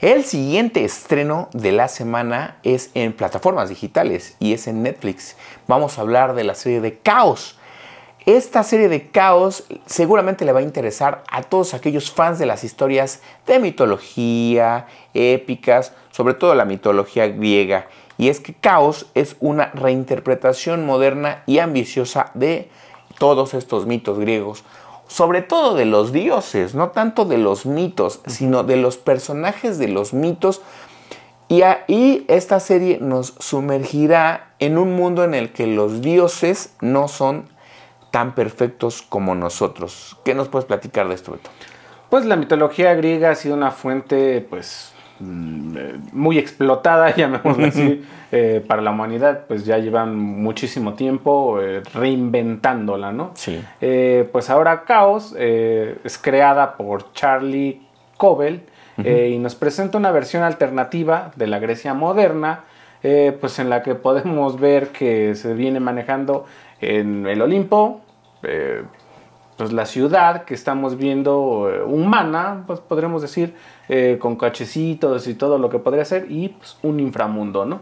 El siguiente estreno de la semana es en plataformas digitales y es en Netflix. Vamos a hablar de la serie de Caos. Esta serie de Caos seguramente le va a interesar a todos aquellos fans de las historias de mitología, épicas, sobre todo la mitología griega. Y es que Caos es una reinterpretación moderna y ambiciosa de todos estos mitos griegos sobre todo de los dioses, no tanto de los mitos, sino de los personajes de los mitos. Y ahí esta serie nos sumergirá en un mundo en el que los dioses no son tan perfectos como nosotros. ¿Qué nos puedes platicar de esto, Beto? Pues la mitología griega ha sido una fuente, pues, Mm, eh, muy explotada, llamémoslo así, eh, para la humanidad, pues ya llevan muchísimo tiempo eh, reinventándola, ¿no? Sí. Eh, pues ahora Chaos es creada por Charlie Cobel y nos presenta una versión alternativa de la Grecia moderna, pues en la que podemos ver que se viene manejando en el Olimpo, pues, la ciudad que estamos viendo eh, humana, pues podremos decir, eh, con cachecitos y todo lo que podría ser, y pues, un inframundo, ¿no?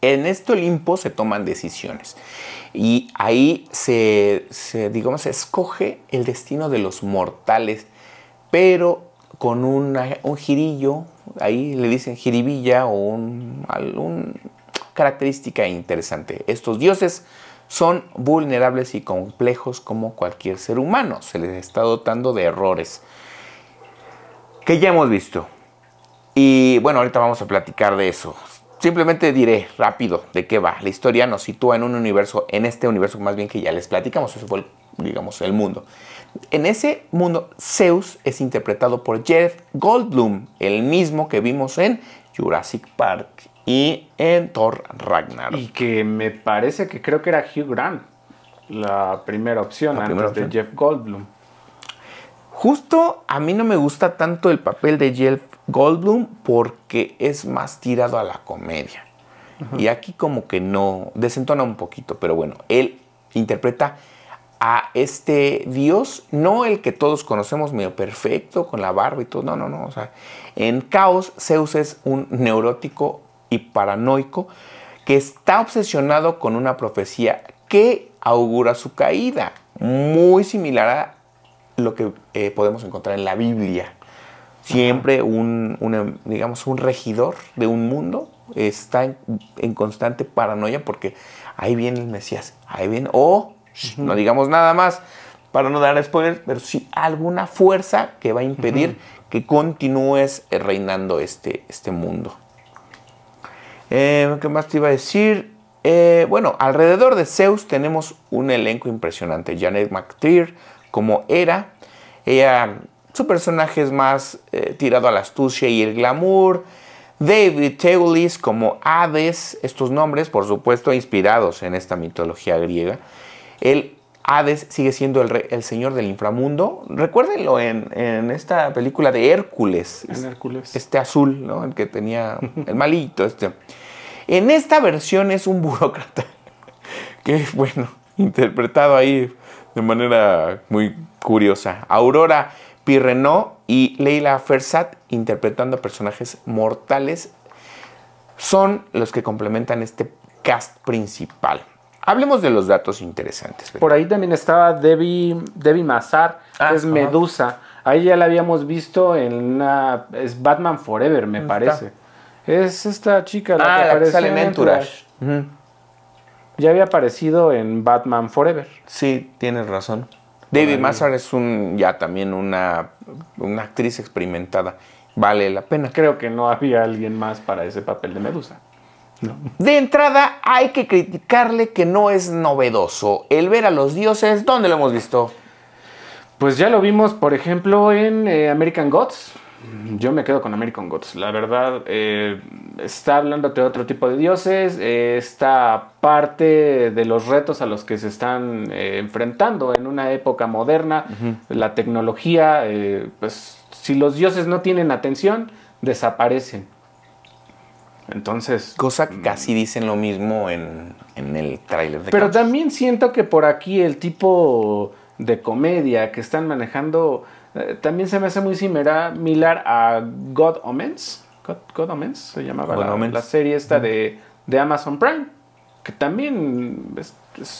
En este Olimpo se toman decisiones y ahí se, digamos, se escoge el destino de los mortales, pero con un girillo, ahí le dicen jiribilla o un, característica interesante. Estos dioses son vulnerables y complejos como cualquier ser humano. Se les está dotando de errores que ya hemos visto. Y bueno, ahorita vamos a platicar de eso. Simplemente diré rápido de qué va. La historia nos sitúa en un universo, en este universo más bien que ya les platicamos, Ese fue, digamos, el mundo. En ese mundo, Zeus es interpretado por Jeff Goldblum, el mismo que vimos en Jurassic Park y en Thor Ragnar. Y que me parece que creo que era Hugh Grant la primera opción antes de Jeff Goldblum. Justo a mí no me gusta tanto el papel de Jeff Goldblum porque es más tirado a la comedia. Y aquí como que no, desentona un poquito, pero bueno, él interpreta a este Dios, no el que todos conocemos medio perfecto, con la barba y todo, no, no, no, o sea, en Caos Zeus es un neurótico y paranoico que está obsesionado con una profecía que augura su caída, muy similar a lo que eh, podemos encontrar en la Biblia. Siempre un, digamos, un regidor de un mundo está en, constante paranoia porque ahí viene el Mesías, ahí viene, o no digamos nada más para no dar spoilers pero sí alguna fuerza que va a impedir que continúes reinando este, este mundo. Eh, ¿Qué más te iba a decir? Eh, bueno, alrededor de Zeus tenemos un elenco impresionante. Janet McTeer como Era. Ella, su personaje es más eh, tirado a la astucia y el glamour. David Teulis como Hades. Estos nombres, por supuesto, inspirados en esta mitología griega. El Hades sigue siendo el, señor del inframundo. Recuérdenlo en, esta película de Hércules. En Hércules. Este azul, ¿no? El que tenía el malito. Este. En esta versión es un burócrata. Que, bueno, interpretado ahí de manera muy curiosa. Aurora Pirrenó y Leila Fersat interpretando personajes mortales son los que complementan este cast principal. Hablemos de los datos interesantes. Por ahí también estaba Debbie, Mazar, ah, que es Medusa. Ahí ya la habíamos visto en una. Es Batman Forever, me parece. Es esta chica la ah, que aparece. en Entourage. Ya había aparecido en Batman Forever. Sí, tienes razón. Debbie Mazar es un ya también una, una actriz experimentada. Vale la pena. Creo que no había alguien más para ese papel de Medusa. De entrada hay que criticarle que no es novedoso. El ver a los dioses, ¿dónde lo hemos visto? Pues ya lo vimos, por ejemplo, en eh, American Gods. Yo me quedo con American Gods. La verdad, eh, está hablándote de otro tipo de dioses, eh, está parte de los retos a los que se están enfrentando en una época moderna, la tecnología, pues si los dioses no tienen atención, desaparecen. Entonces. Cosa mm, casi dicen lo mismo en, el tráiler de Pero también siento que por aquí el tipo de comedia que están manejando eh, también se me hace muy similar a God Omens. God, Omens se llamaba la, serie esta de, Amazon Prime. Que también es,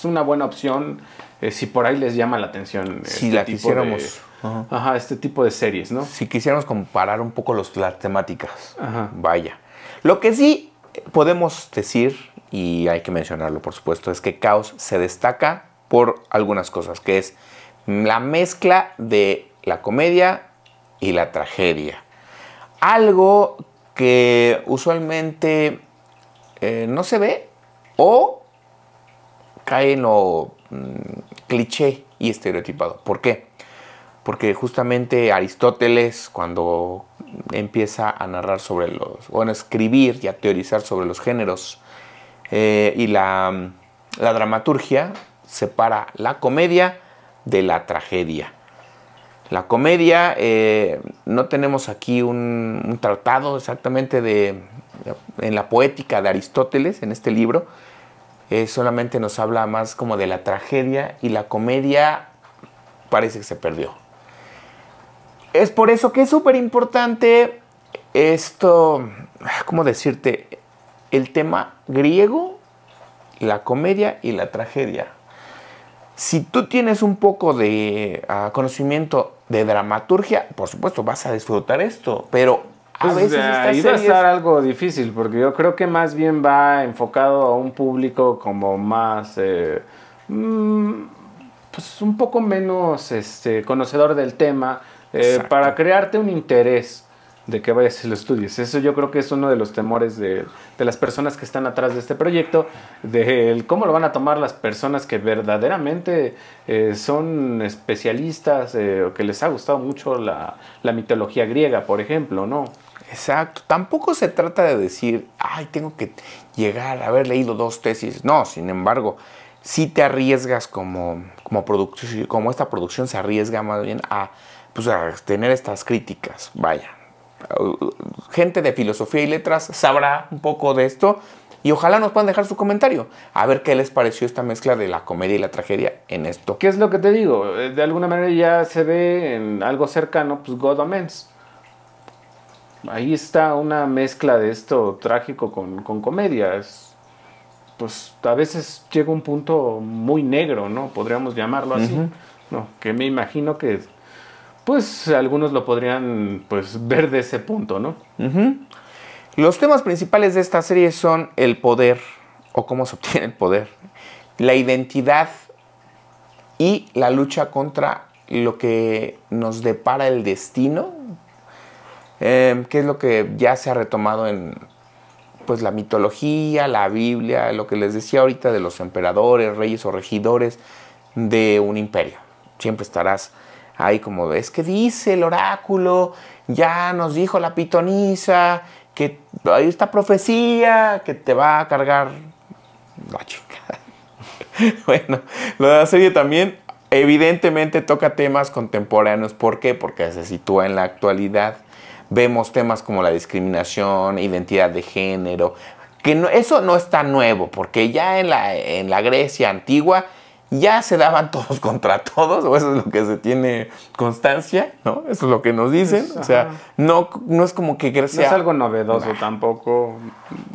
una buena opción eh, si por ahí les llama la atención. Si este la quisiéramos. este tipo de series, ¿no? Si quisiéramos comparar un poco los, las temáticas, Ajá. vaya. Lo que sí podemos decir, y hay que mencionarlo por supuesto, es que Caos se destaca por algunas cosas, que es la mezcla de la comedia y la tragedia. Algo que usualmente eh, no se ve o cae en lo mm, cliché y estereotipado. ¿Por qué? Porque justamente Aristóteles, cuando empieza a narrar sobre los, bueno, a escribir y a teorizar sobre los géneros. Eh, y la, dramaturgia separa la comedia de la tragedia. La comedia, eh, no tenemos aquí un, tratado exactamente de, en la poética de Aristóteles, en este libro, eh, solamente nos habla más como de la tragedia y la comedia parece que se perdió. Es por eso que es súper importante esto, ¿cómo decirte? El tema griego, la comedia y la tragedia. Si tú tienes un poco de ah, conocimiento de dramaturgia, por supuesto vas a disfrutar esto, pero a pues, veces va ah, a estar algo difícil, porque yo creo que más bien va enfocado a un público como más... Eh, mm, pues un poco menos este, conocedor del tema eh, para crearte un interés de que vayas y lo estudies. Eso yo creo que es uno de los temores de, las personas que están atrás de este proyecto, de cómo lo van a tomar las personas que verdaderamente eh, son especialistas eh, o que les ha gustado mucho la, mitología griega, por ejemplo, ¿no? Exacto. Tampoco se trata de decir, ay, tengo que llegar a haber leído dos tesis. No, sin embargo, si te arriesgas como, como, como esta producción se arriesga más bien a pues, a tener estas críticas. Vaya, gente de filosofía y letras sabrá un poco de esto y ojalá nos puedan dejar su comentario, a ver qué les pareció esta mezcla de la comedia y la tragedia en esto. ¿Qué es lo que te digo? Eh, de alguna manera ya se ve en algo cercano, pues God Amends. Ahí está una mezcla de esto trágico con, comedia. pues a veces llega un punto muy negro, ¿no? Podríamos llamarlo así. No, que me imagino que pues algunos lo podrían pues, ver de ese punto, ¿no? Los temas principales de esta serie son el poder, o cómo se obtiene el poder, la identidad y la lucha contra lo que nos depara el destino, em, que es lo que ya se ha retomado en pues la mitología, la Biblia, lo que les decía ahorita de los emperadores, reyes o regidores de un imperio. Siempre estarás Ahí como, ves que dice el oráculo, ya nos dijo la pitonisa, que hay esta profecía que te va a cargar la chica. bueno, lo de la serie también evidentemente toca temas contemporáneos. ¿Por qué? Porque se sitúa en la actualidad. Vemos temas como la discriminación, identidad de género, que no, eso no está nuevo, porque ya en la, en la Grecia antigua ya se daban todos contra todos, o eso es lo que se tiene constancia, ¿no? Eso es lo que nos dicen. o sea, no, no es como que sea... es algo novedoso tampoco.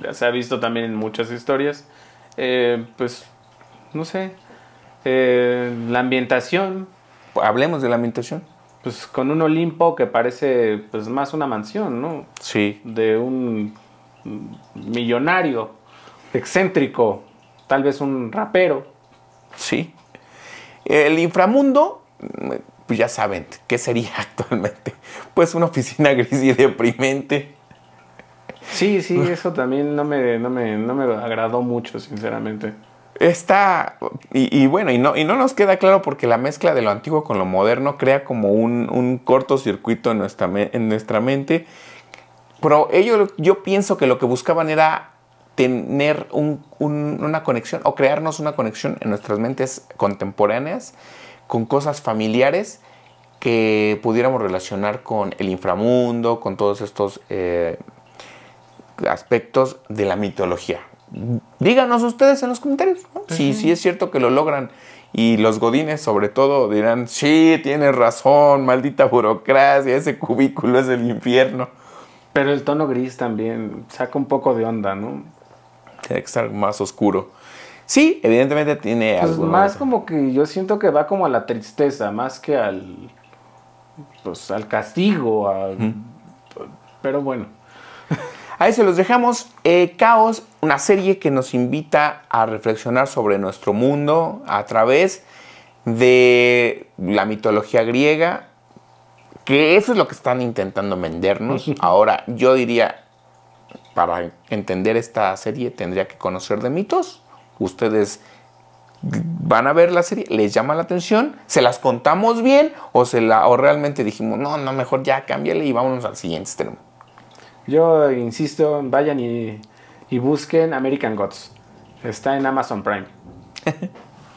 Ya se ha visto también en muchas historias. Eh, pues, no sé. Eh, la ambientación. Hablemos de la ambientación. Pues con un Olimpo que parece pues más una mansión, ¿no? Sí. De un millonario, excéntrico, tal vez un rapero ¿sí? El inframundo, pues ya saben, ¿qué sería actualmente? Pues una oficina gris y deprimente. Sí, sí, eso también no me, no me, agradó mucho, sinceramente. Está, y, bueno, y no, y no nos queda claro porque la mezcla de lo antiguo con lo moderno crea como un, un cortocircuito en nuestra, en nuestra mente. Pero ellos, yo pienso que lo que buscaban era tener una conexión o crearnos una conexión en nuestras mentes contemporáneas con cosas familiares que pudiéramos relacionar con el inframundo, con todos estos eh, aspectos de la mitología. Díganos ustedes en los comentarios si es cierto que lo logran. Y los godines sobre todo dirán, sí, tienes razón, maldita burocracia, ese cubículo es el infierno. Pero el tono gris también saca un poco de onda, ¿no? tiene que estar más oscuro. Sí, evidentemente tiene pues algo. Más como que yo siento que va como a la tristeza, más que al. Pues al castigo. Pero bueno. Ahí se los dejamos. Eh, Caos, una serie que nos invita a reflexionar sobre nuestro mundo a través de la mitología griega, que eso es lo que están intentando vendernos. Ahora, yo diría, para entender esta serie tendría que conocer de mitos. Ustedes van a ver la serie, les llama la atención, se las contamos bien o, se la, o realmente dijimos, no, no, mejor ya cámbiale y vámonos al siguiente extremo. Yo insisto, vayan y, y busquen American Gods. Está en Amazon Prime.